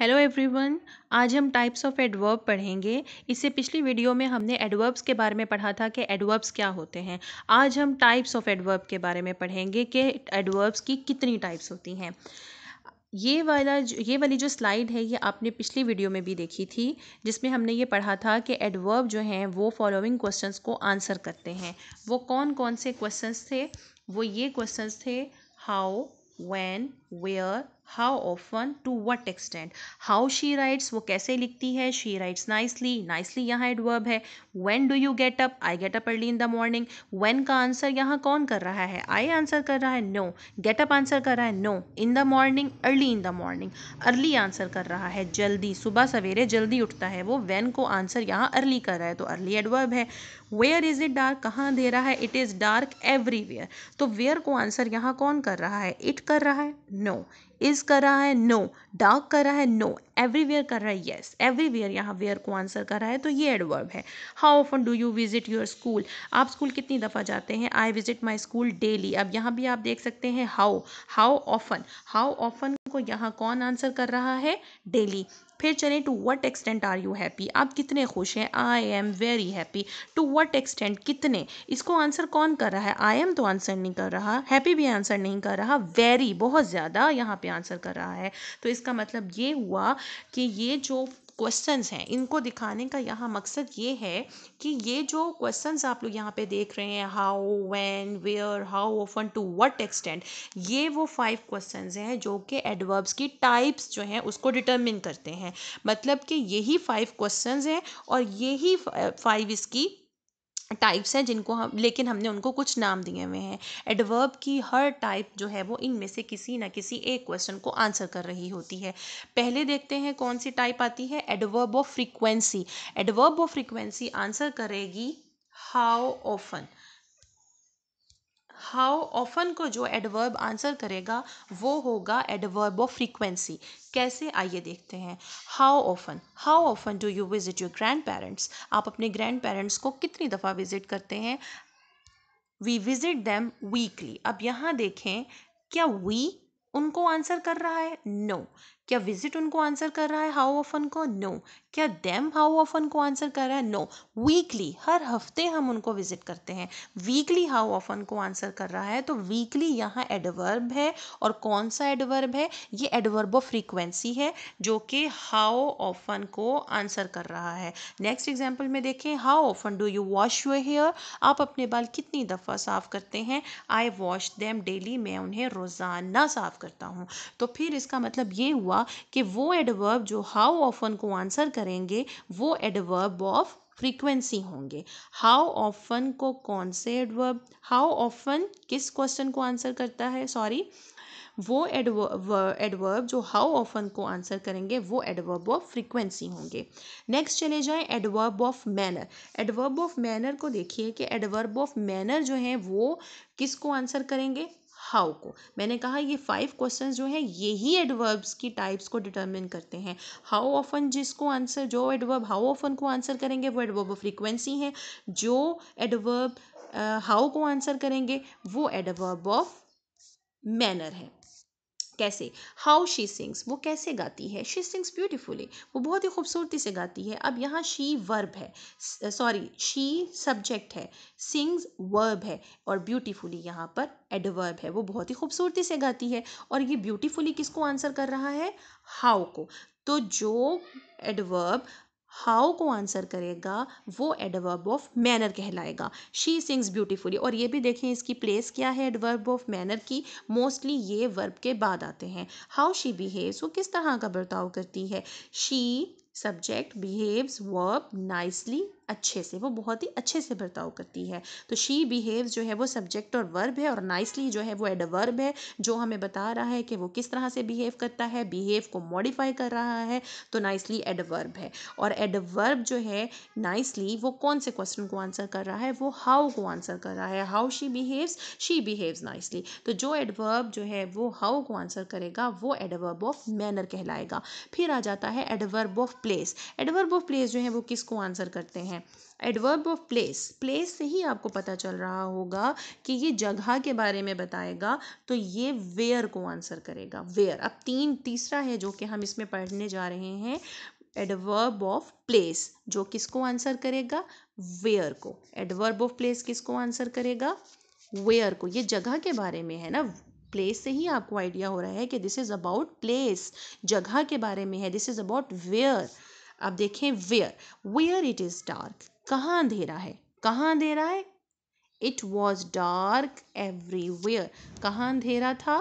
Hello everyone आज हम types of adverb पढ़ेंगे इससे पिछली वीडियो में हमने एडवर्ब्स के बारे में पढ़ा था कि एडवर्ब्स क्या होते हैं आज हम टाइप्स ऑफ एडवर्ब के बारे में पढ़ेंगे कि एडवर्ब्स की कितनी टाइप्स होती हैं ये वाला ये वाली जो स्लाइड है ये आपने पिछली वीडियो में भी देखी थी जिसमें हमने ये पढ़ा था कि एडवर्ब जो हैं वो फॉलोइंग क्वेश्चंस को आंसर करते हैं वो कौन कौन से क्वेश्चंस थे वो ये क्वेश्चंस थे how when where how often to what extent how she writes वो कैसे लिखती है शी राइट्स नाइसली नाइसली यहाँ एडवर्ब है when do you get up I get up early in the morning when का आंसर यहाँ कौन कर रहा है आई आंसर कर रहा है नो गेट अप आंसर कर रहा है no in the morning early in the morning early answer कर रहा है जल्दी सुबह सवेरे जल्दी उठता है वो वेन को आंसर यहाँ अर्ली कर रहा है तो अर्ली एडवर्ब है वेयर इज इट डार्क कहाँ दे रहा है इट इज़ डार्क एवरीवेयर तो वेयर को आंसर यहाँ कौन कर रहा है इट कर रहा है नो इज़ कर रहा है नो डार्क कर रहा है नो एवरीवेयर कर रहा है येस एवरीवेयर यहाँ वेयर को आंसर कर रहा है तो ये एडवर्ब है how often do you visit your school आप स्कूल कितनी दफ़ा जाते हैं I visit my school daily अब यहाँ भी आप देख सकते हैं how how often how often को यहाँ कौन आंसर कर रहा है डेली फिर चलें to what extent are you happy आप कितने खुश हैं I am very happy to what extent कितने इसको आंसर कौन कर रहा है आई एम तो आंसर नहीं कर रहा हैप्पी भी आंसर नहीं कर रहा वेरी बहुत ज़्यादा यहाँ पे आंसर कर रहा है तो इसका मतलब ये हुआ कि ये जो क्वेश्चंस हैं इनको दिखाने का यहाँ मकसद ये है कि ये जो क्वेश्चंस आप लोग यहाँ पे देख रहे हैं how when where how often to what extent ये वो फाइव क्वेश्चंस हैं जो कि एडवर्ब्स की टाइप्स जो हैं उसको डिटरमिन करते हैं मतलब कि यही फाइव क्वेश्चन हैं और यही फाइव इसकी टाइप्स हैं जिनको हम लेकिन हमने उनको कुछ नाम दिए हुए हैं एडवर्ब की हर टाइप जो है वो इनमें से किसी ना किसी एक क्वेश्चन को आंसर कर रही होती है पहले देखते हैं कौन सी टाइप आती है adverb of frequency adverb of frequency answer करेगी हाउ ऑफन हाउ ऑफन को जो एडवर्ब आंसर करेगा वो होगा एडवर्ब ऑफ फ्रीक्वेंसी कैसे आइए देखते हैं how often how often do you visit your grandparents आप अपने ग्रैंड पेरेंट्स को कितनी दफ़ा विज़िट करते हैं वी विज़िट दैम वीकली अब यहाँ देखें क्या वी उनको आंसर कर रहा है नो no. क्या विजिट उनको आंसर कर रहा है हाउ ऑफन को नो no. क्या देम हाउ ऑफन को आंसर कर रहा है नो no. वीकली हर हफ्ते हम उनको विजिट करते हैं वीकली हाउ ऑफन को आंसर कर रहा है तो वीकली यहाँ एडवर्ब है और कौन सा एडवर्ब है ये एडवर्ब ऑफ फ्रीक्वेंसी है जो कि हाउ ऑफन को आंसर कर रहा है नेक्स्ट एग्जाम्पल में देखें how often do you wash your hair आप अपने बाल कितनी दफ़ा साफ़ करते हैं आई वॉश देम डेली मैं उन्हें रोज़ाना साफ़ करता हूँ तो फिर इसका मतलब ये हुआ हुआ कि वो एडवर्ब जो हाउ ऑफन को आंसर करेंगे वो एडवर्ब ऑफ फ्रीक्वेंसी होंगे हाउ ऑफन को कौन से एडवर्ब हाउ ऑफन किस क्वेश्चन को आंसर करता है सॉरी वो एडवर्ब एडवर्ब जो हाउ ऑफन को आंसर करेंगे वो एडवर्ब ऑफ फ्रीक्वेंसी होंगे नेक्स्ट चले जाएं adverb of manner adverb of manner को देखिए कि एडवर्ब ऑफ मैनर जो है वो किसको आंसर करेंगे हाउ को मैंने कहा ये फाइव क्वेश्चन जो हैं ये ही एडवर्ब्स की टाइप्स को डिटर्मिन करते हैं हाउ ऑफन जिसको आंसर जो एडवर्ब हाउ ऑफन को आंसर करेंगे वो एडवर्ब फ्रीक्वेंसी हैं जो एडवर्ब हाउ को आंसर करेंगे वो एडवर्ब ऑफ मैनर है कैसे हाउ शी सिंग्स वो कैसे गाती है शी सिंग्स ब्यूटिफुली वो बहुत ही खूबसूरती से गाती है अब यहाँ शी वर्ब है सॉरी शी सब्जेक्ट है सिंग्स वर्ब है और ब्यूटीफुली यहाँ पर एडवर्ब है वो बहुत ही खूबसूरती से गाती है और ये ब्यूटिफुली किसको आंसर कर रहा है हाउ को तो जो एडवर्ब हाउ को आंसर करेगा वो एडवर्ब ऑफ मैनर कहलाएगा शी सिंग्स ब्यूटीफुली और ये भी देखें इसकी प्लेस क्या है एडवर्ब ऑफ मैनर की मोस्टली ये वर्ब के बाद आते हैं हाउ शी बिहेव्स वो किस तरह का बर्ताव करती है she subject behaves verb nicely अच्छे से वो बहुत ही अच्छे से बर्ताव करती है तो शी बिहेव्स जो है वो सब्जेक्ट और वर्ब है और नाइसली जो है वो एडवर्ब है जो हमें बता रहा है कि वो किस तरह से बिहेव करता है बिहेव को मॉडिफाई कर रहा है तो नाइसली एडवर्ब है और एडवर्ब जो है नाइसली वो कौन से क्वेश्चन को आंसर कर रहा है वो हाउ को आंसर कर रहा है how she behaves she behaves nicely तो जो एडवर्ब जो है वो हाउ को आंसर करेगा वो एडवर्ब ऑफ मैनर कहलाएगा फिर आ जाता है adverb of place adverb of place जो है वो किसको आंसर करते हैं हैं एडवर्ब ऑफ प्लेस प्लेस से ही आपको पता चल रहा होगा कि ये जगह के बारे में बताएगा तो ये वेयर को आंसर करेगा वेयर अब तीन तीसरा है जो कि हम इसमें पढ़ने जा रहे हैं एडवर्ब ऑफ प्लेस जो किसको आंसर करेगा वेयर को एडवर्ब ऑफ प्लेस किसको आंसर करेगा वेयर को ये जगह के बारे में है ना प्लेस से ही आपको आइडिया हो रहा है कि दिस इज़ अबाउट प्लेस जगह के बारे में है दिस इज़ अबाउट वेयर अब देखें where where it is dark कहाँ अंधेरा है कहाँ अंधेरा है इट वॉज डार्क एवरीवेयर कहाँ अंधेरा था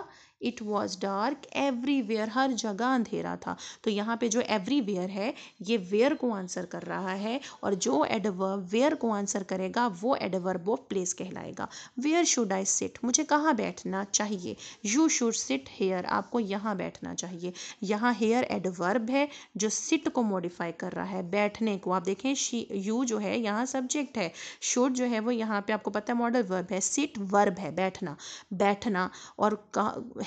इट वॉज डार्क एवरीवेयर हर जगह अंधेरा था तो यहाँ पे जो एवरीवेयर है ये वेयर को आंसर कर रहा है और जो एडवर्ब वेयर को आंसर करेगा वो एडवर्ब ऑफ प्लेस कहलाएगा वेयर शुड आई सिट मुझे कहाँ बैठना चाहिए यू शुड सिट हेयर आपको यहाँ बैठना चाहिए यहाँ हेयर एडवर्ब है जो सिट को मॉडिफाई कर रहा है बैठने को आप देखें शी यू जो है यहाँ सब्जेक्ट है शुड जो है वो यहाँ पे आपको पता है मॉडल वर्ब है सिट वर्ब है बैठना बैठना और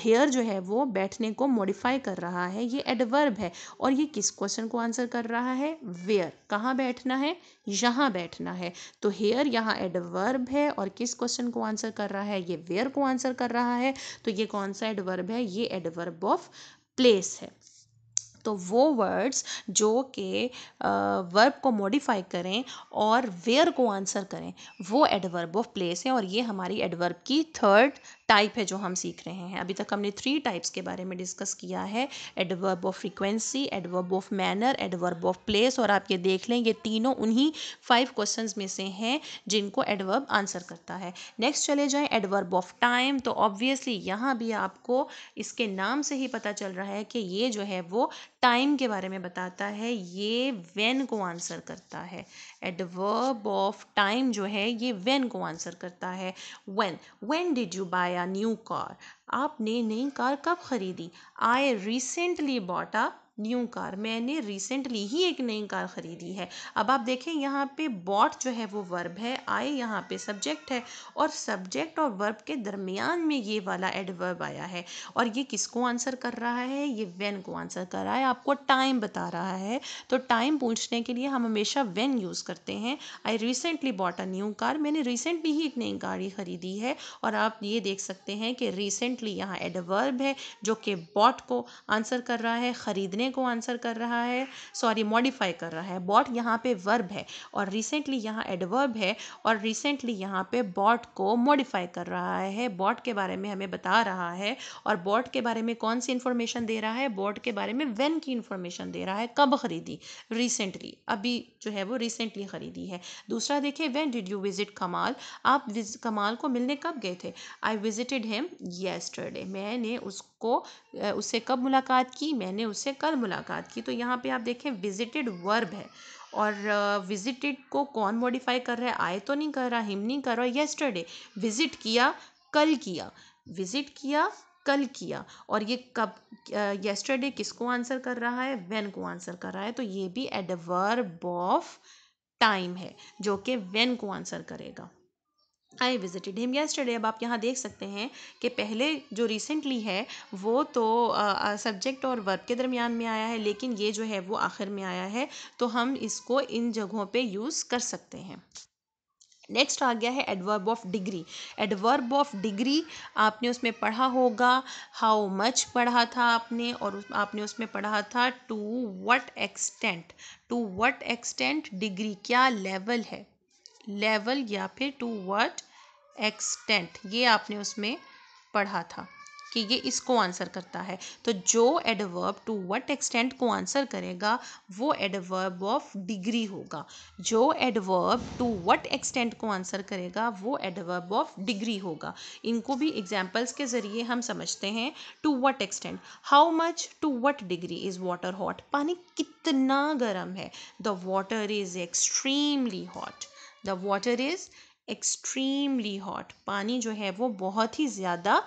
हेयर जो है वो बैठने को मॉडिफाई कर रहा है ये एडवर्ब है और ये किस क्वेश्चन को आंसर कर रहा है वेयर कहाँ बैठना है यहाँ बैठना है तो हेयर यहाँ एडवर्ब है और किस क्वेश्चन को आंसर कर रहा है ये वेयर को आंसर कर रहा है तो ये कौन सा एडवर्ब है ये एडवर्ब ऑफ प्लेस है तो वो वर्ड्स जो कि वर्ब को मॉडिफाई करें और वेयर को आंसर करें वो एडवर्ब ऑफ प्लेस है और ये हमारी एडवर्ब की थर्ड टाइप है जो हम सीख रहे हैं अभी तक हमने थ्री टाइप्स के बारे में डिस्कस किया है adverb of frequency adverb of manner adverb of place और आप ये देख लें ये तीनों उन्हीं फाइव क्वेश्चन में से हैं जिनको एडवर्ब आंसर करता है नेक्स्ट चले जाएँ एडवर्ब ऑफ टाइम तो ऑब्वियसली यहाँ भी आपको इसके नाम से ही पता चल रहा है कि ये जो है वो टाइम के बारे में बताता है ये वेन को आंसर करता है एडवर्ब ऑफ टाइम जो है ये वेन को आंसर करता है when when did you buy new car आपने नई कार कब खरीदी I recently bought a new car मैंने रिसेंटली ही एक नई कार खरीदी है अब आप देखें यहाँ पे बॉट जो है वो वर्ब है आई यहाँ पे सब्जेक्ट है और सब्जेक्ट और वर्ब के दरमियान में ये वाला एडवर्ब आया है और ये किसको आंसर कर रहा है ये वेन को आंसर कर रहा है आपको टाइम बता रहा है तो टाइम पूछने के लिए हम हमेशा वेन यूज़ करते हैं I recently bought a new car मैंने रिसेंटली ही एक नई गाड़ी खरीदी है और आप ये देख सकते हैं कि रिसेंटली यहाँ एडवर्ब है जो कि बॉट को आंसर कर रहा है ख़रीदने करने को आंसर कर रहा है सॉरी मॉडिफाई कर रहा है बॉट यहाँ पे वर्ब है और रिसेंटली यहाँ एडवर्ब है और रिसेंटली यहाँ पे बॉट को मॉडिफाई कर रहा है बॉट के बारे में हमें बता रहा है और बॉट के बारे में कौन सी इन्फॉर्मेशन दे रहा है बॉट के बारे में वेन की इन्फॉर्मेशन दे रहा है कब खरीदी रिसेंटली अभी जो है वो रिसेंटली खरीदी है दूसरा देखिए वेन डिड यू विजिट कमाल आप कमाल को मिलने कब गए थे आई विजिटेड हिम येस्टरडे मैंने उसको उससे कब मुलाकात की मैंने उससे कल मुलाकात की तो यहाँ पे आप देखें विजिटेड वर्ब है और विजिटेड को कौन मॉडिफाई कर रहा है आए तो नहीं कर रहा हिम नहीं कर रहा येस्टरडे विजिट किया कल किया विजिट किया कल किया और ये कब येस्टरडे किसको आंसर कर रहा है वेन को आंसर कर रहा है तो ये भी एडवर्ब ऑफ टाइम है जो कि वेन को आंसर करेगा आई विजिटेड हिम येस्टरडे अब आप यहाँ देख सकते हैं कि पहले जो रिसेंटली है वो तो सब्जेक्ट और वर्ब के दरमियान में आया है लेकिन ये जो है वो आखिर में आया है तो हम इसको इन जगहों पे यूज़ कर सकते हैं नेक्स्ट आ गया है adverb of degree adverb of degree आपने उसमें पढ़ा होगा हाउ मच पढ़ा था आपने और आपने उसमें पढ़ा था to what extent to what extent degree क्या लेवल है लेवल या फिर टू वट एक्सटेंट ये आपने उसमें पढ़ा था कि ये इसको आंसर करता है तो जो एडवर्ब टू वट एक्सटेंट को आंसर करेगा वो एडवर्ब ऑफ डिग्री होगा जो एडवर्ब टू वट एक्सटेंट को आंसर करेगा वो एडवर्ब ऑफ डिग्री होगा इनको भी एग्जाम्पल्स के ज़रिए हम समझते हैं to what extent how much to what degree is water hot पानी कितना गर्म है the water is extremely hot the water is extremely hot पानी जो है वो बहुत ही ज़्यादा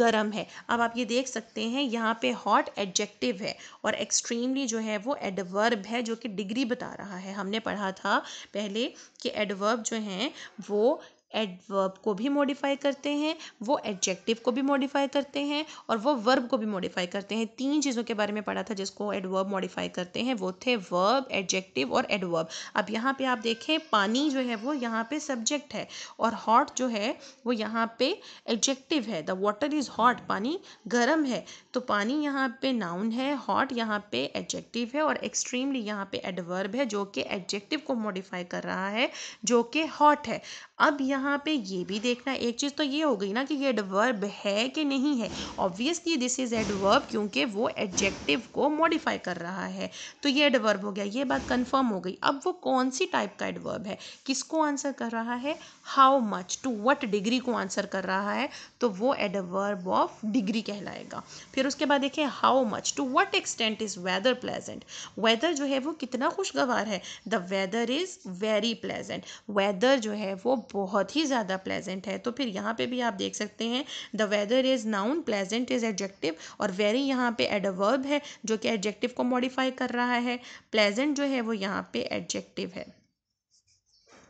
गर्म है अब आप ये देख सकते हैं यहाँ पे हॉट एडजेक्टिव है और एक्सट्रीमली जो है वो एडवर्ब है जो कि डिग्री बता रहा है हमने पढ़ा था पहले कि एडवर्ब जो हैं वो एडवर्ब को भी मॉडिफाई करते हैं वो एडजेक्टिव को भी मॉडिफाई करते हैं और वो वर्ब को भी मॉडिफाई करते हैं तीन चीज़ों के बारे में पढ़ा था जिसको एडवर्ब मॉडिफाई करते हैं वो थे वर्ब एडजेक्टिव और एडवर्ब अब यहाँ पे आप देखें पानी जो है वो यहाँ पे सब्जेक्ट है और हॉट जो है वो यहाँ पे एडजेक्टिव है द वॉटर इज़ हॉट पानी गर्म है तो पानी यहाँ पे नाउन है हॉट यहाँ पे एडजेक्टिव है और एक्सट्रीमली यहाँ पे एडवर्ब है जो कि एडजेक्टिव को मॉडिफाई कर रहा है जो कि हॉट है अब यहाँ यहाँ पे ये भी देखना एक चीज़ तो ये हो गई ना कि ये एडवर्ब है कि नहीं है ऑब्वियसली दिस इज़ एडवर्ब क्योंकि वो एडजेक्टिव को मॉडिफाई कर रहा है तो ये एडवर्ब हो गया ये बात कन्फर्म हो गई अब वो कौन सी टाइप का एडवर्ब है किसको आंसर कर रहा है how much to what degree को आंसर कर रहा है तो वो adverb of degree कहलाएगा फिर उसके बाद देखिए how much to what extent is weather pleasant weather जो है वो कितना खुशगवार है the weather is very pleasant weather जो है वो बहुत ही ज़्यादा प्लेजेंट है तो फिर यहाँ पे भी आप देख सकते हैं the weather is noun pleasant is adjective और वेरी यहाँ पे एड वर्ब है जो कि एडजेक्टिव को मॉडिफाई कर रहा है प्लेजेंट जो है वो यहाँ पे एडजेक्टिव है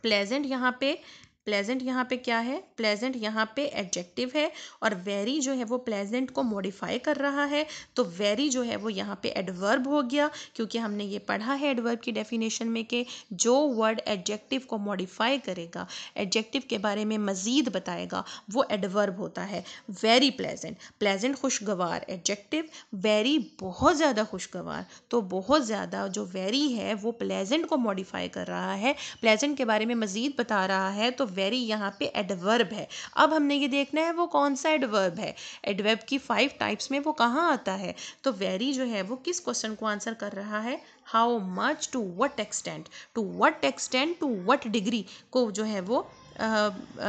प्लेजेंट यहाँ पे प्लेजेंट यहाँ पे क्या है प्लेजेंट यहाँ पे एडजेक्टिव है और वेरी जो है वो प्लेजेंट को मॉडिफाई कर रहा है तो वेरी जो है वो यहाँ पे एडवर्ब हो गया क्योंकि हमने ये पढ़ा है एडवर्ब की डेफिनेशन में कि जो वर्ड एडजेक्टिव को मॉडिफाई करेगा एडजेक्टिव के बारे में मज़ीद बताएगा वो एडवर्ब होता है वेरी प्लेजेंट प्लेजेंट खुशगवार एडजेक्टिव वेरी बहुत ज़्यादा खुशगवार तो बहुत ज़्यादा जो वेरी है वो प्लेजेंट को मॉडिफाई कर रहा है प्लेजेंट के बारे में मज़ीद बता रहा है तो वेरी यहाँ पे एडवर्ब है अब हमने ये देखना है वो कौन सा एडवर्ब है एडवर्ब की फाइव टाइप्स में वो कहाँ आता है तो वेरी जो है वो किस क्वेश्चन को आंसर कर रहा है how much to what extent to what extent to what degree को जो है वो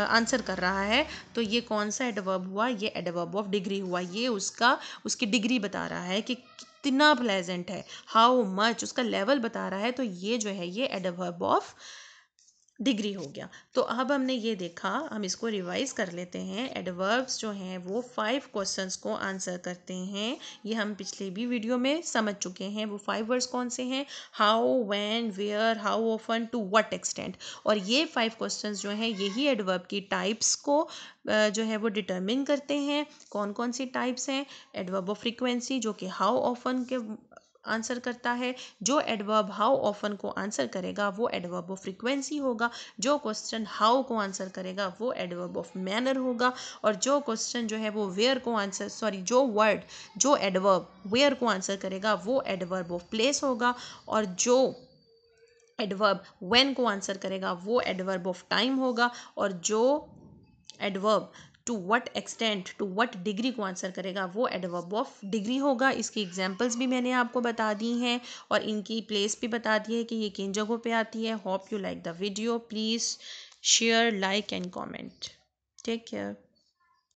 आंसर कर रहा है तो ये कौन सा एडवर्ब हुआ ये एडवर्ब ऑफ डिग्री हुआ ये उसका उसकी डिग्री बता रहा है कि कितना प्लेजेंट है हाउ मच उसका लेवल बता रहा है तो ये जो है ये एडवर्ब ऑफ डिग्री हो गया तो अब हमने ये देखा हम इसको रिवाइज कर लेते हैं एडवर्ब्स जो हैं वो फाइव क्वेश्चंस को आंसर करते हैं ये हम पिछले भी वीडियो में समझ चुके हैं वो फाइव वर्ड्स कौन से हैं how when where how often to what extent और ये फाइव क्वेश्चन जो हैं यही एडवर्ब की टाइप्स को जो है वो डिटर्मिन करते हैं कौन कौन सी टाइप्स हैं एडवर्ब ऑफ फ्रिक्वेंसी जो कि हाउ ऑफन के आंसर करता है जो एडवर्ब हाउ ऑफन को आंसर करेगा वो एडवर्ब ऑफ फ्रिक्वेंसी होगा जो क्वेश्चन हाउ को आंसर करेगा वो एडवर्ब ऑफ मैनर होगा और जो क्वेश्चन जो है वो वेयर को आंसर सॉरी जो वर्ड जो एडवर्ब वेयर को आंसर करेगा वो एडवर्ब ऑफ प्लेस होगा और जो एडवर्ब वेन को आंसर करेगा वो एडवर्ब ऑफ टाइम होगा और जो adverb to what extent to what degree को आंसर करेगा वो एडवर्ब ऑफ डिग्री होगा इसकी एग्जाम्पल्स भी मैंने आपको बता दी हैं और इनकी प्लेस भी बता दी है कि ये किन जगहों पर आती है hope you like the video please share like and comment take care